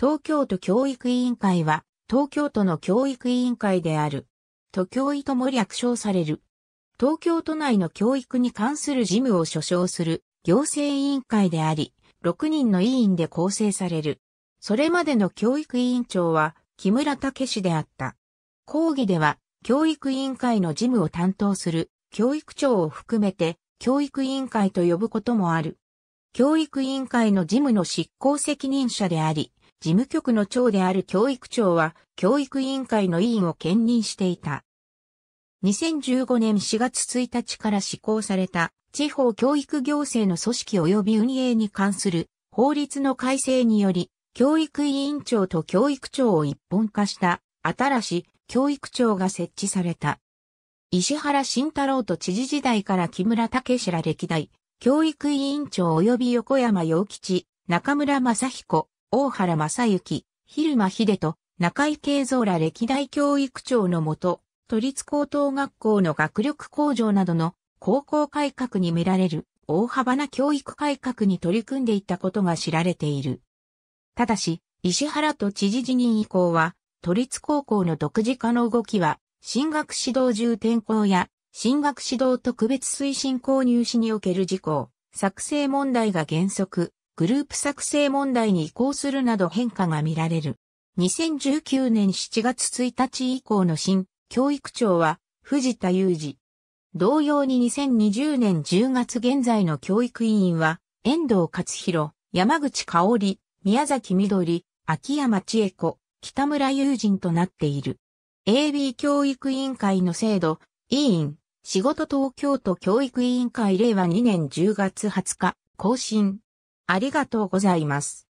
東京都教育委員会は、東京都の教育委員会である。都教委とも略称される。東京都内の教育に関する事務を所掌する行政委員会であり、6人の委員で構成される。それまでの教育委員長は木村武氏であった。講義では、教育委員会の事務を担当する教育長を含めて教育委員会と呼ぶこともある。教育委員会の事務の執行責任者であり、事務局の長である教育長は、教育委員会の委員を兼任していた。2015年4月1日から施行された、地方教育行政の組織及び運営に関する法律の改正により、教育委員長と教育長を一本化した新しい教育長が設置された。石原慎太郎と知事時代から木村武氏ら歴代、教育委員長及び横山陽吉、中村正彦、大原正幸、昼間秀人、中井慶三ら歴代教育長のもと、都立高等学校の学力向上などの高校改革に見られる大幅な教育改革に取り組んでいったことが知られている。ただし、石原と知事辞任以降は、都立高校の独自化の動きは、進学指導重点校や、進学指導特別推進購入試における事項、作成問題が原則、グループ作成問題に移行するなど変化が見られる。2019年7月1日以降の新教育長は藤田祐二。同様に2020年10月現在の教育委員は遠藤勝弘、山口香織、宮崎緑、秋山千恵子、北村友人となっている。AB 教育委員会の制度、委員、仕事東京都教育委員会令和2年10月20日、更新。ありがとうございます。